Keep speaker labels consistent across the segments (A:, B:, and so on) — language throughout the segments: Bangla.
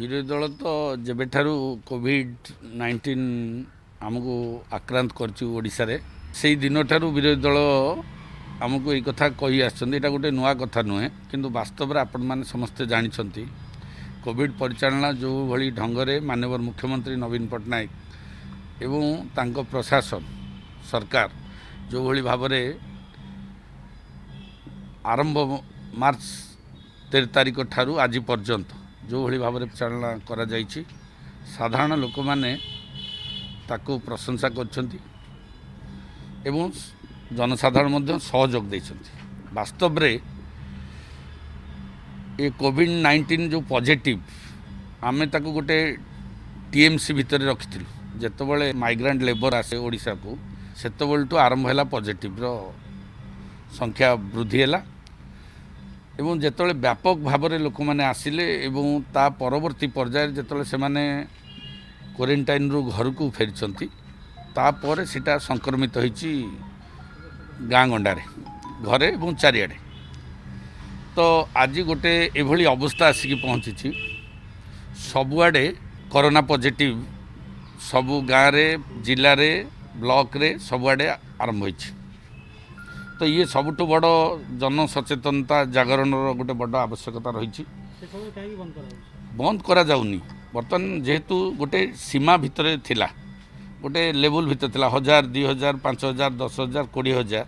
A: ବିରୋଧୀ ଦଳ ତ ଯେବେଠାରୁ କୋଭିଡ଼ ନାଇଣ୍ଟିନ୍ ଆମକୁ ଆକ୍ରାନ୍ତ କରିଛୁ ଓଡ଼ିଶାରେ ସେଇ ଦିନଠାରୁ ବିରୋଧୀ ଦଳ ଆମକୁ ଏଇ କଥା କହି ଆସିଛନ୍ତି ଏଇଟା ଗୋଟେ ନୂଆ କଥା ନୁହେଁ କିନ୍ତୁ ବାସ୍ତବରେ ଆପଣମାନେ ସମସ୍ତେ ଜାଣିଛନ୍ତି କୋଭିଡ଼ ପରିଚାଳନା ଯେଉଁଭଳି ଢଙ୍ଗରେ ମାନ୍ୟବର ମୁଖ୍ୟମନ୍ତ୍ରୀ ନବୀନ ପଟ୍ଟନାୟକ ଏବଂ ତାଙ୍କ ପ୍ରଶାସନ ସରକାର ଯେଉଁଭଳି ଭାବରେ ଆରମ୍ଭ ମାର୍ଚ୍ଚ ତେର ତାରିଖ ଠାରୁ ଆଜି ପର୍ଯ୍ୟନ୍ତ ଯେଉଁଭଳି ଭାବରେ ଚାଳନା କରାଯାଇଛି ସାଧାରଣ ଲୋକମାନେ ତାକୁ ପ୍ରଶଂସା କରିଛନ୍ତି ଏବଂ ଜନସାଧାରଣ ମଧ୍ୟ ସହଯୋଗ ଦେଇଛନ୍ତି ବାସ୍ତବରେ ଏ କୋଭିଡ଼ ନାଇଣ୍ଟିନ୍ ଯେଉଁ ପଜିଟିଭ୍ ଆମେ ତାକୁ ଗୋଟେ ଟିଏମ୍ସି ଭିତରେ ରଖିଥିଲୁ ଯେତେବେଳେ ମାଇଗ୍ରାଣ୍ଟ ଲେବର ଆସେ ଓଡ଼ିଶାକୁ ସେତେବେଳଠୁ ଆରମ୍ଭ ହେଲା ପଜିଟିଭ୍ର ସଂଖ୍ୟା ବୃଦ୍ଧି ହେଲା এবং যেতবে ব্যাপক ভাবে লোক মানে আসলে এবং তা পরবর্তী পর্যায়ে যেত সে রু ঘরকু ফেছেন তাপরে সেটা সংক্রমিত হয়েছি গাঁ গণ্ডারে ঘরে এবং চারিআড়ে তো আজ গোটে এভাবে অবস্থা আসিকি পৌঁছিছি সবুআড়ে করোনা পজিটিভ সবু গাঁরে জেলার ব্লকরে সবুআড়ে আরম্ভ হয়েছে ତ ଇଏ ସବୁଠୁ ବଡ଼ ଜନସଚେତନତା ଜାଗରଣର ଗୋଟେ ବଡ଼ ଆବଶ୍ୟକତା ରହିଛି ବନ୍ଦ କରାଯାଉନି ବର୍ତ୍ତମାନ ଯେହେତୁ ଗୋଟେ ସୀମା ଭିତରେ ଥିଲା ଗୋଟେ ଲେବୁଲ୍ ଭିତରେ ଥିଲା ହଜାର ଦୁଇ ହଜାର ପାଞ୍ଚ ହଜାର ଦଶ ହଜାର କୋଡ଼ିଏ ହଜାର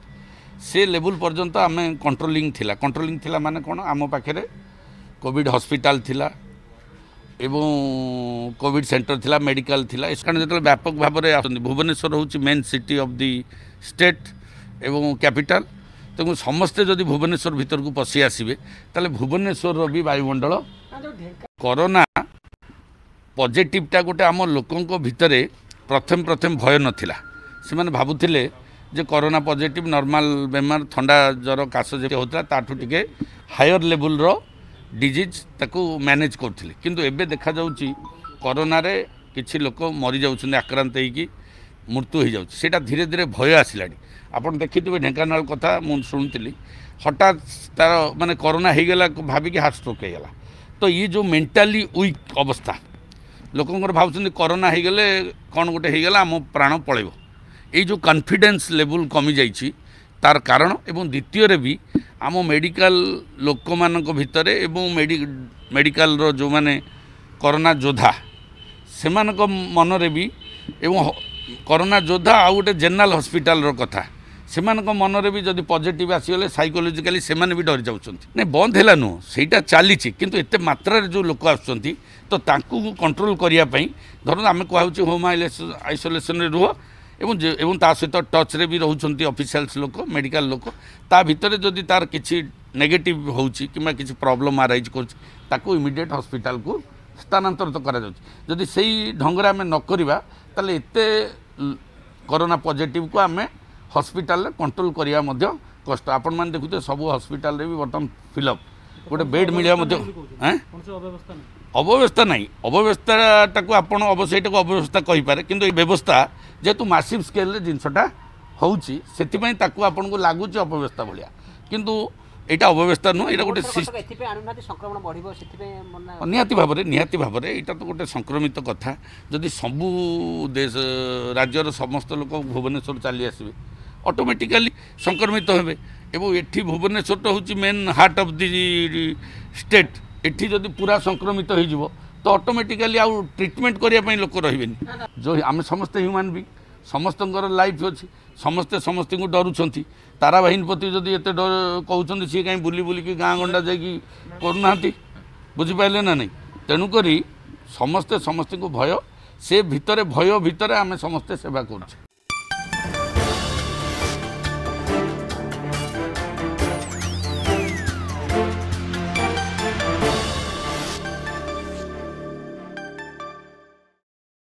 A: ସେ ଲେବୁଲ୍ ପର୍ଯ୍ୟନ୍ତ ଆମେ କଣ୍ଟ୍ରୋଲିଂ ଥିଲା କଣ୍ଟ୍ରୋଲିଂ ଥିଲା ମାନେ କ'ଣ ଆମ ପାଖରେ କୋଭିଡ଼ ହସ୍ପିଟାଲ ଥିଲା এবং কোভিড সেন্টার লা মেডিকাল লা কারণ যেত ব্যাপক ভাবে আসছেন ভুবনেশ্বর হচ্ছে main city of the state এবং ক্যাপিটাল ତେଣୁ ସମସ୍ତେ ଯଦି ଭୁବନେଶ୍ୱର ଭିତରକୁ ପଶି ଆସିବେ ତାହେଲେ ଭୁବନେଶ୍ୱରର ବି ବାୟୁମଣ୍ଡଳ କରୋନା ପଜିଟିଭ୍ଟା ଗୋଟେ ଆମ ଲୋକଙ୍କ ଭିତରେ ପ୍ରଥମେ ପ୍ରଥମେ ଭୟ ନଥିଲା ସେମାନେ ଭାବୁଥିଲେ ଯେ କରୋନା ପଜିଟିଭ୍ ନର୍ମାଲ ବେମାର ଥଣ୍ଡା ଜ୍ୱର କାଶ ଯେ ହେଉଥିଲା ତାଠୁ ଟିକେ ହାୟର ଲେବୁଲର ଡିଜିଜ୍ ତାକୁ ମ୍ୟାନେଜ୍ କରୁଥିଲେ କିନ୍ତୁ ଏବେ ଦେଖାଯାଉଛି କରୋନାରେ କିଛି ଲୋକ ମରିଯାଉଛନ୍ତି ଆକ୍ରାନ୍ତ ହେଇକି ମୃତ୍ୟୁ ହୋଇଯାଉଛି ସେଇଟା ଧୀରେ ଧୀରେ ଭୟ ଆସିଲାଣି ଆପଣ ଦେଖିଥିବେ ଢେଙ୍କାନାଳ କଥା ମୁଁ ଶୁଣିଥିଲି ହଠାତ୍ ତା'ର ମାନେ କରୋନା ହେଇଗଲା ଭାବିକି ହାର୍ଟ ଷ୍ଟ୍ରୋକ୍ ହେଇଗଲା ତ ଇଏ ଯେଉଁ ମେଣ୍ଟାଲି ୱିକ୍ ଅବସ୍ଥା ଲୋକଙ୍କର ଭାବୁଛନ୍ତି କରୋନା ହେଇଗଲେ କ'ଣ ଗୋଟେ ହେଇଗଲା ଆମ ପ୍ରାଣ ପଳେଇବ ଏଇ ଯେଉଁ କନଫିଡେନ୍ସ ଲେବୁଲ୍ କମିଯାଇଛି ତାର କାରଣ ଏବଂ ଦ୍ୱିତୀୟରେ ବି ଆମ ମେଡ଼ିକାଲ ଲୋକମାନଙ୍କ ଭିତରେ ଏବଂ ମେଡ଼ିକାଲର ଯେଉଁମାନେ କରୋନା ଯୋଦ୍ଧା ସେମାନଙ୍କ ମନରେ ବି ଏବଂ କରୋନା ଯୋଦ୍ଧା ଆଉ ଗୋଟେ ଜେନେରାଲ ହସ୍ପିଟାଲର କଥା ସେମାନଙ୍କ ମନରେ ବି ଯଦି ପଜିଟିଭ୍ ଆସିଗଲେ ସାଇକୋଲୋଜିକାଲି ସେମାନେ ବି ଡରି ଯାଉଛନ୍ତି ନାଇଁ ବନ୍ଦ ହେଲା ନୁହଁ ସେଇଟା ଚାଲିଛି କିନ୍ତୁ ଏତେ ମାତ୍ରାରେ ଯେଉଁ ଲୋକ ଆସୁଛନ୍ତି ତ ତାଙ୍କୁ କଣ୍ଟ୍ରୋଲ କରିବା ପାଇଁ ଧରନ୍ତୁ ଆମେ କୁହାହେଉଛି ହୋମ୍ ଆଇସୋଲେସନରେ ରୁହ এবং এবং তা সহ টচরে বি রোচান অফিসিয়ালস লোক মেডিকাল লোক তা ভিতরে যদি তার কিছু নেগেটিভ হচ্ছে কিংবা কিছু প্রোবলেম আরাইজ করছে তাকে ইমিডিয়েট হসপিটাল কু স্থানান্তরিত করা যাচ্ছে যদি সেই ঢঙ্গরে আমি নকরিবা তাহলে এতে করোনা পজিটিভকে আমি হসপিটালে কন্ট্রোল করা মধ্যে কষ্ট আপন মানে দেখুছে সবু হসপিটালে বি বর্তমান ফিলঅপ গোটে বেড মিলিয়া মধ্যে হ্যাঁ অব্যবস্থা নাই অব্যবস্থাটাকে আপনার অবশ্যই এটাকে অব্যবস্থা কইপারে কিন্তু এই ব্যবস্থা যেহেতু মাসিভ স্কেলে জিনিসটা হচ্ছে সেপাই তাকে আপনার লাগুছে অব্যবস্থা ভাইয়া কিন্তু এটা অব্যবস্থা নয় এটা গোটে নিহতি ভাবে নিহতি ভাবে এটা তো গোটে সংক্রমিত কথা যদি সবু দেশ রাজ্যর সমস্ত লোক ভুবনেশ্বর চালি আসবে অটোমেটিক্যালি সংক্রমিত হবে এবং এটি ভুবনেশ্বরটা হচ্ছে main heart of the state এটি যদি পুরা সংক্রমিত হয়ে তো অটোমেটিক্যালি আউ ট্রিটমেন্ট করা লোক রহবে আমি সমস্তে হ্যুমান বিং ସମସ୍ତଙ୍କର ଲାଇଫ୍ ଅଛି ସମସ୍ତେ ସମସ୍ତଙ୍କୁ ଡରୁଛନ୍ତି ତାରାବାହିନୀ ପ୍ରତି ଯଦି ଏତେ ଡର କହୁଛନ୍ତି ସିଏ କାହିଁ ବୁଲି ବୁଲିକି ଗାଁ ଗଣ୍ଡା ଯାଇକି କରୁନାହାନ୍ତି ବୁଝିପାରିଲେ ନା ନାହିଁ ତେଣୁକରି ସମସ୍ତେ ସମସ୍ତଙ୍କୁ ଭୟ ସେ ଭିତରେ ଭୟ ଭିତରେ ଆମେ ସମସ୍ତେ ସେବା କରୁଛେ